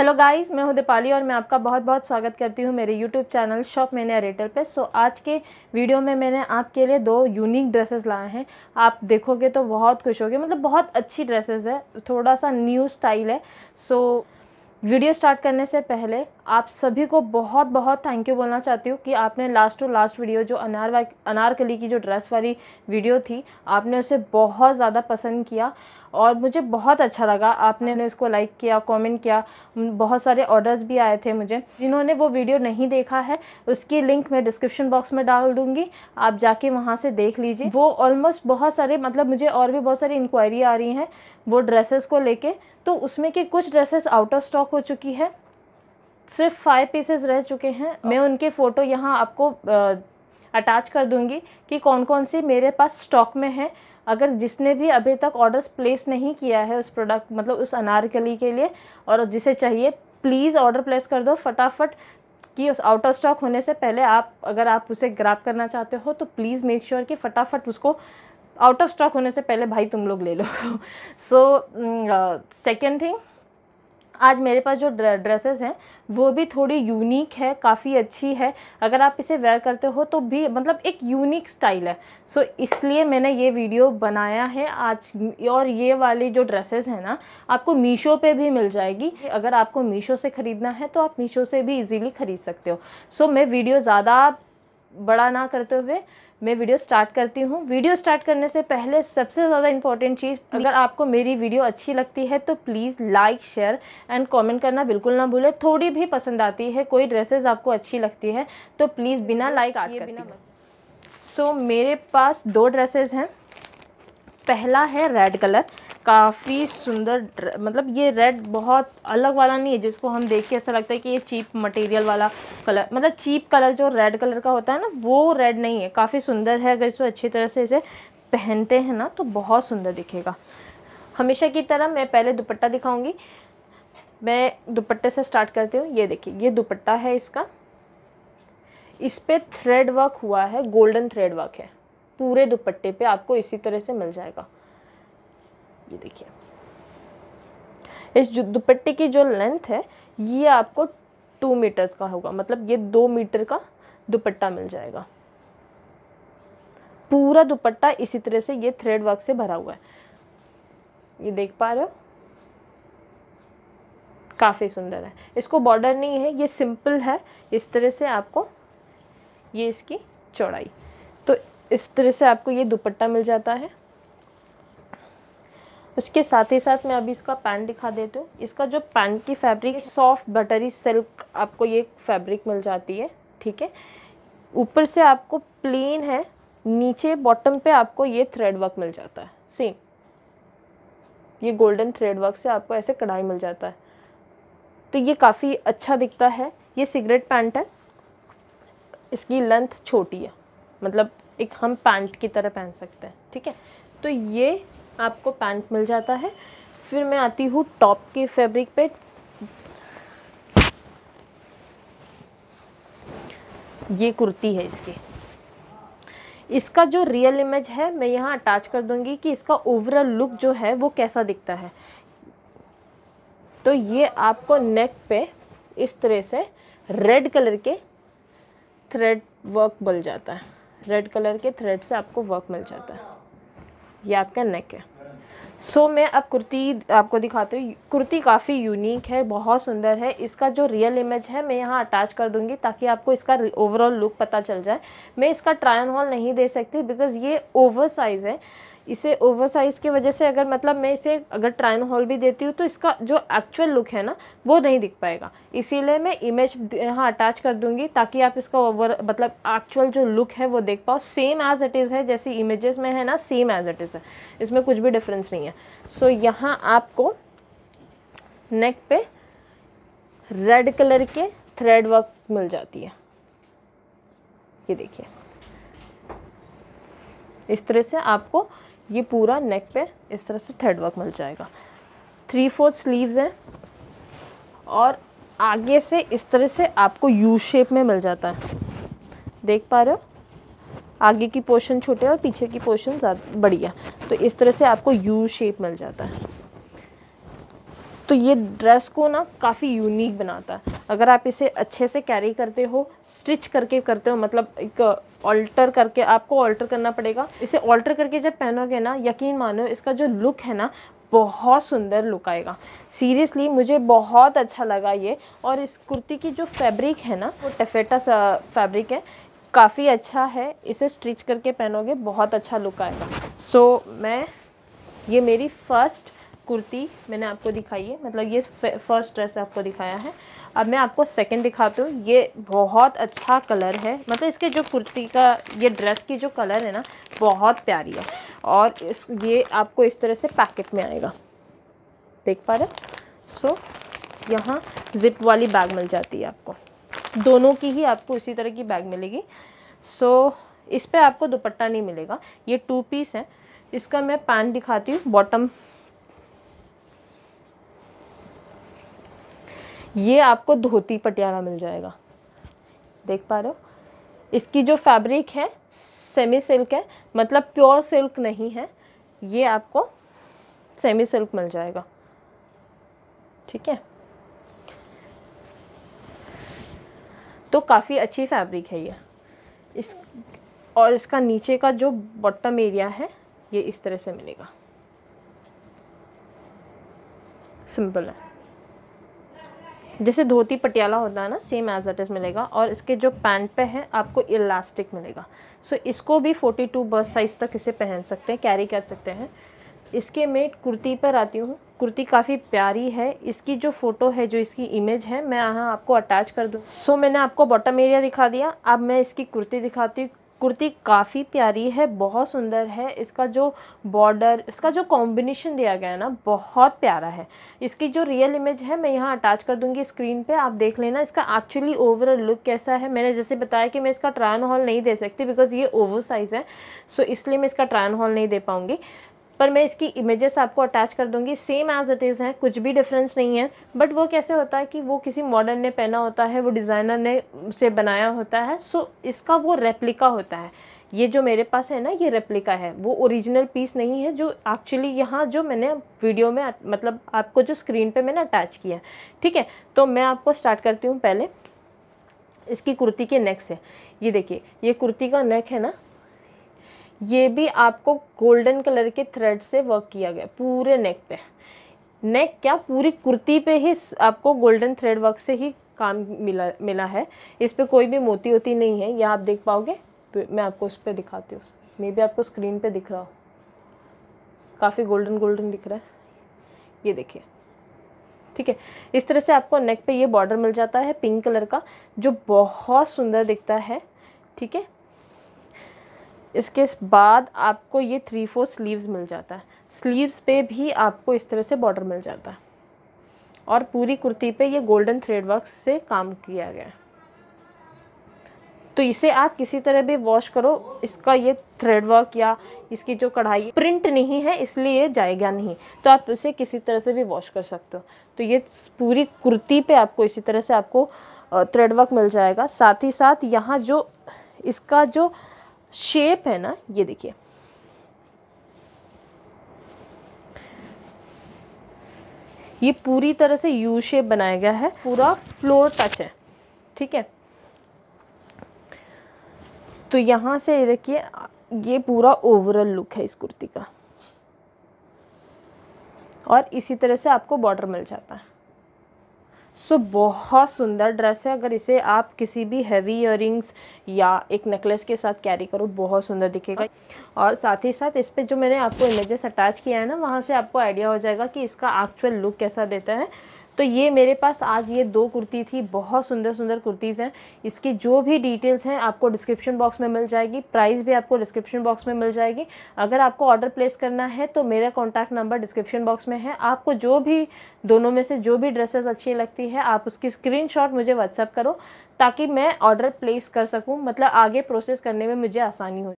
hello guys मैं हूं दीपाली और मैं आपका बहुत बहुत स्वागत करती हूं मेरे यूट्यूब चैनल शॉप मैंने एरेटर पे सो so, आज के वीडियो में मैंने आपके लिए दो यूनिक ड्रेसेस लाए हैं आप देखोगे तो बहुत खुश होगे मतलब बहुत अच्छी ड्रेसेस है थोड़ा सा न्यू स्टाइल है सो so, वीडियो स्टार्ट करने से पहले आप सभी को बहुत बहुत थैंक यू बोलना चाहती हूँ कि आपने लास्ट टू लास्ट वीडियो जो अनार अनारकली की जो ड्रेस वाली वीडियो थी आपने उसे बहुत ज़्यादा पसंद किया और मुझे बहुत अच्छा लगा आपने इसको लाइक किया कमेंट किया बहुत सारे ऑर्डर्स भी आए थे मुझे जिन्होंने वो वीडियो नहीं देखा है उसकी लिंक मैं डिस्क्रिप्शन बॉक्स में डाल दूँगी आप जाके वहाँ से देख लीजिए वो ऑलमोस्ट बहुत सारे मतलब मुझे और भी बहुत सारी इंक्वायरी आ रही हैं वो ड्रेसेस को लेके तो उसमें के कुछ ड्रेसेस आउट ऑफ स्टॉक हो चुकी है सिर्फ फाइव पीसेस रह चुके हैं मैं उनके फ़ोटो यहाँ आपको अटैच कर दूँगी कि कौन कौन सी मेरे पास स्टॉक में है अगर जिसने भी अभी तक ऑर्डर्स प्लेस नहीं किया है उस प्रोडक्ट मतलब उस अनारकली के लिए और जिसे चाहिए प्लीज़ ऑर्डर प्लेस कर दो फटाफट कि उस आउट ऑफ स्टॉक होने से पहले आप अगर आप उसे ग्राप करना चाहते हो तो प्लीज़ मेक श्योर कि फ़टाफट उसको आउट ऑफ स्टॉक होने से पहले भाई तुम लोग ले लो सो सेकेंड थिंग आज मेरे पास जो ड्रेसेस हैं वो भी थोड़ी यूनिक है काफ़ी अच्छी है अगर आप इसे वेयर करते हो तो भी मतलब एक यूनिक स्टाइल है सो इसलिए मैंने ये वीडियो बनाया है आज और ये वाली जो ड्रेसेस हैं ना आपको मीशो पे भी मिल जाएगी अगर आपको मीशो से ख़रीदना है तो आप मीशो से भी इजीली ख़रीद सकते हो सो मैं वीडियो ज़्यादा बड़ा ना करते हुए मैं वीडियो स्टार्ट करती हूँ वीडियो स्टार्ट करने से पहले सबसे ज़्यादा इंपॉर्टेंट चीज़ अगर आपको मेरी वीडियो अच्छी लगती है तो please like share and comment करना बिल्कुल ना भूलें थोड़ी भी पसंद आती है कोई ड्रेसेस आपको अच्छी लगती है तो प्लीज़ बिना लाइक आइए बिना सो so, मेरे पास दो ड्रेसेस हैं पहला है रेड कलर काफ़ी सुंदर मतलब ये रेड बहुत अलग वाला नहीं है जिसको हम देख के ऐसा लगता है कि ये चीप मटेरियल वाला कलर मतलब चीप कलर जो रेड कलर का होता है ना वो रेड नहीं है काफ़ी सुंदर है अगर इसको अच्छी तरह से इसे पहनते हैं ना तो बहुत सुंदर दिखेगा हमेशा की तरह मैं पहले दुपट्टा दिखाऊंगी मैं दुपट्टे से स्टार्ट करती हूँ ये देखिए ये दुपट्टा है इसका इस पर थ्रेड वर्क हुआ है गोल्डन थ्रेड वर्क है पूरे दुपट्टे पे आपको इसी तरह से मिल जाएगा ये देखिए इस दुपट्टे की जो लेंथ है ये आपको टू मीटर्स का होगा मतलब ये दो मीटर का दुपट्टा मिल जाएगा पूरा दुपट्टा इसी तरह से ये थ्रेड वर्क से भरा हुआ है ये देख पा रहे हो काफ़ी सुंदर है इसको बॉर्डर नहीं है ये सिंपल है इस तरह से आपको ये इसकी चौड़ाई तो इस तरह से आपको ये दुपट्टा मिल जाता है उसके साथ ही साथ मैं अभी इसका पैंट दिखा देती हूँ इसका जो पैंट की फैब्रिक सॉफ्ट बटरी सिल्क आपको ये फैब्रिक मिल जाती है ठीक है ऊपर से आपको प्लेन है नीचे बॉटम पे आपको ये थ्रेड वर्क मिल जाता है सेम ये गोल्डन थ्रेड वर्क से आपको ऐसे कढ़ाई मिल जाता है तो ये काफ़ी अच्छा दिखता है ये सिगरेट पैंट है इसकी लेंथ छोटी है मतलब एक हम पैंट की तरह पहन सकते हैं ठीक है तो ये आपको पैंट मिल जाता है फिर मैं आती हूँ टॉप के फैब्रिक पे ये कुर्ती है इसकी इसका जो रियल इमेज है मैं यहाँ अटैच कर दूंगी कि इसका ओवरऑल लुक जो है वो कैसा दिखता है तो ये आपको नेक पे इस तरह से रेड कलर के थ्रेड वर्क मिल जाता है रेड कलर के थ्रेड से आपको वर्क मिल जाता है ये आपका नेक है सो so, मैं अब कुर्ती आपको दिखाती हूँ कुर्ती काफ़ी यूनिक है बहुत सुंदर है इसका जो रियल इमेज है मैं यहाँ अटैच कर दूँगी ताकि आपको इसका ओवरऑल लुक पता चल जाए मैं इसका ट्रायन हॉल नहीं दे सकती बिकॉज़ ये ओवर साइज़ है इसे ओवर साइज़ की वजह से अगर मतलब मैं इसे अगर ट्राइन हॉल भी देती हूँ तो इसका जो एक्चुअल लुक है ना वो नहीं दिख पाएगा इसीलिए मैं इमेज यहाँ अटैच कर दूँगी ताकि आप इसका ओवर मतलब एक्चुअल जो लुक है वो देख पाओ सेम एज़ इट इज़ है जैसे इमेजेस में है ना सेम एज़ इट इज़ है इसमें कुछ भी डिफरेंस नहीं है सो so, यहाँ आपको नेक पे रेड कलर के थ्रेड वर्क मिल जाती है ये देखिए इस तरह से आपको ये पूरा नेक पे इस तरह से थ्रेड वर्क मिल जाएगा थ्री फोर्थ स्लीव्स हैं और आगे से इस तरह से आपको यू शेप में मिल जाता है देख पा रहे हो आगे की पोर्शन छोटे और पीछे की पोर्शन ज़्यादा बड़ी है तो इस तरह से आपको यू शेप मिल जाता है तो ये ड्रेस को ना काफ़ी यूनिक बनाता है अगर आप इसे अच्छे से कैरी करते हो स्टिच करके करते हो मतलब एक ऑल्टर करके आपको ऑल्टर करना पड़ेगा इसे ऑल्टर करके जब पहनोगे ना यकीन मानो इसका जो लुक है ना बहुत सुंदर लुक आएगा सीरियसली मुझे बहुत अच्छा लगा ये और इस कुर्ती की जो फैब्रिक है ना वो टफेटा सा फैब्रिक है काफ़ी अच्छा है इसे स्टिच करके पहनोगे बहुत अच्छा लुक आएगा सो so, मैं ये मेरी फ़र्स्ट कुर्ती मैंने आपको दिखाई है मतलब ये फर्स्ट ड्रेस आपको दिखाया है अब मैं आपको सेकंड दिखाती हूँ ये बहुत अच्छा कलर है मतलब इसके जो कुर्ती का ये ड्रेस की जो कलर है ना बहुत प्यारी है और इस ये आपको इस तरह से पैकेट में आएगा देख पा रहे सो so, यहाँ जिप वाली बैग मिल जाती है आपको दोनों की ही आपको इसी तरह की बैग मिलेगी सो so, इस पर आपको दुपट्टा नहीं मिलेगा ये टू पीस है इसका मैं पैंट दिखाती हूँ बॉटम ये आपको धोती पटियाला मिल जाएगा देख पा रहे हो इसकी जो फैब्रिक है सेमी सिल्क है मतलब प्योर सिल्क नहीं है ये आपको सेमी सिल्क मिल जाएगा ठीक है तो काफ़ी अच्छी फैब्रिक है ये इस और इसका नीचे का जो बॉटम एरिया है ये इस तरह से मिलेगा सिंपल है जैसे धोती पटियाला होता है ना सेम एज दट इज़ मिलेगा और इसके जो पैंट पे है आपको इलास्टिक मिलेगा सो so, इसको भी 42 टू बस साइज़ तक इसे पहन सकते हैं कैरी कर सकते हैं इसके मैं कुर्ती पर आती हूँ कुर्ती काफ़ी प्यारी है इसकी जो फ़ोटो है जो इसकी इमेज है मैं यहाँ आपको अटैच कर दूँ सो so, मैंने आपको बॉटम एरिया दिखा दिया अब मैं इसकी कुर्ती दिखाती हूँ कुर्ती काफ़ी प्यारी है बहुत सुंदर है इसका जो बॉर्डर इसका जो कॉम्बिनेशन दिया गया है ना बहुत प्यारा है इसकी जो रियल इमेज है मैं यहाँ अटैच कर दूँगी स्क्रीन पे आप देख लेना इसका एक्चुअली ओवरऑल लुक कैसा है मैंने जैसे बताया कि मैं इसका ट्रायन हॉल नहीं दे सकती बिकॉज़ ये ओवर साइज़ है सो इसलिए मैं इसका ट्रायन हॉल नहीं दे पाऊँगी पर मैं इसकी इमेजेस आपको अटैच कर दूंगी सेम एज इट इज़ है कुछ भी डिफरेंस नहीं है बट वो कैसे होता है कि वो किसी मॉडर्न ने पहना होता है वो डिज़ाइनर ने उसे बनाया होता है सो इसका वो रेप्लिका होता है ये जो मेरे पास है ना ये रेप्लिका है वो ओरिजिनल पीस नहीं है जो एक्चुअली यहाँ जो मैंने वीडियो में मतलब आपको जो स्क्रीन पे मैंने अटैच किया है ठीक है तो मैं आपको स्टार्ट करती हूँ पहले इसकी कुर्ती के नेक से ये देखिए ये कुर्ती का नेक है ना ये भी आपको गोल्डन कलर के थ्रेड से वर्क किया गया पूरे नेक पे नेक क्या पूरी कुर्ती पे ही आपको गोल्डन थ्रेड वर्क से ही काम मिला मिला है इस पर कोई भी मोती होती नहीं है यह आप देख पाओगे तो मैं आपको उस पर दिखाती हूँ मे भी आपको स्क्रीन पे दिख रहा हो काफ़ी गोल्डन गोल्डन दिख रहा है ये देखिए ठीक है इस तरह से आपको नेक पे ये बॉर्डर मिल जाता है पिंक कलर का जो बहुत सुंदर दिखता है ठीक है इसके बाद आपको ये थ्री फोर स्लीव्स मिल जाता है स्लीव्स पे भी आपको इस तरह से बॉर्डर मिल जाता है और पूरी कुर्ती पे ये गोल्डन थ्रेड वर्क से काम किया गया है तो इसे आप किसी तरह भी वॉश करो इसका ये थ्रेड वर्क या इसकी जो कढ़ाई प्रिंट नहीं है इसलिए ये जाएगा नहीं तो आप इसे किसी तरह से भी वॉश कर सकते हो तो ये पूरी कुर्ती पे आपको इसी तरह से आपको थ्रेड वर्क मिल जाएगा साथ ही साथ यहाँ जो इसका जो शेप है ना ये देखिए ये पूरी तरह से यू शेप बनाया गया है पूरा फ्लोर टच है ठीक है तो यहां से देखिए ये पूरा ओवरऑल लुक है इस कुर्ती का और इसी तरह से आपको बॉर्डर मिल जाता है सो so, बहुत सुंदर ड्रेस है अगर इसे आप किसी भी हैवी इयर या एक नेकलेस के साथ कैरी करो बहुत सुंदर दिखेगा और साथ ही साथ इस पर जो मैंने आपको इमेजेस अटैच किया है ना वहाँ से आपको आइडिया हो जाएगा कि इसका एक्चुअल लुक कैसा देता है तो ये मेरे पास आज ये दो कुर्ती थी बहुत सुंदर सुंदर कुर्तीज़ हैं इसकी जो भी डिटेल्स हैं आपको डिस्क्रिप्शन बॉक्स में मिल जाएगी प्राइस भी आपको डिस्क्रिप्शन बॉक्स में मिल जाएगी अगर आपको ऑर्डर प्लेस करना है तो मेरा कॉन्टैक्ट नंबर डिस्क्रिप्शन बॉक्स में है आपको जो भी दोनों में से जो भी ड्रेसेस अच्छी लगती है आप उसकी स्क्रीन मुझे व्हाट्सअप करो ताकि मैं ऑर्डर प्लेस कर सकूँ मतलब आगे प्रोसेस करने में मुझे आसानी हो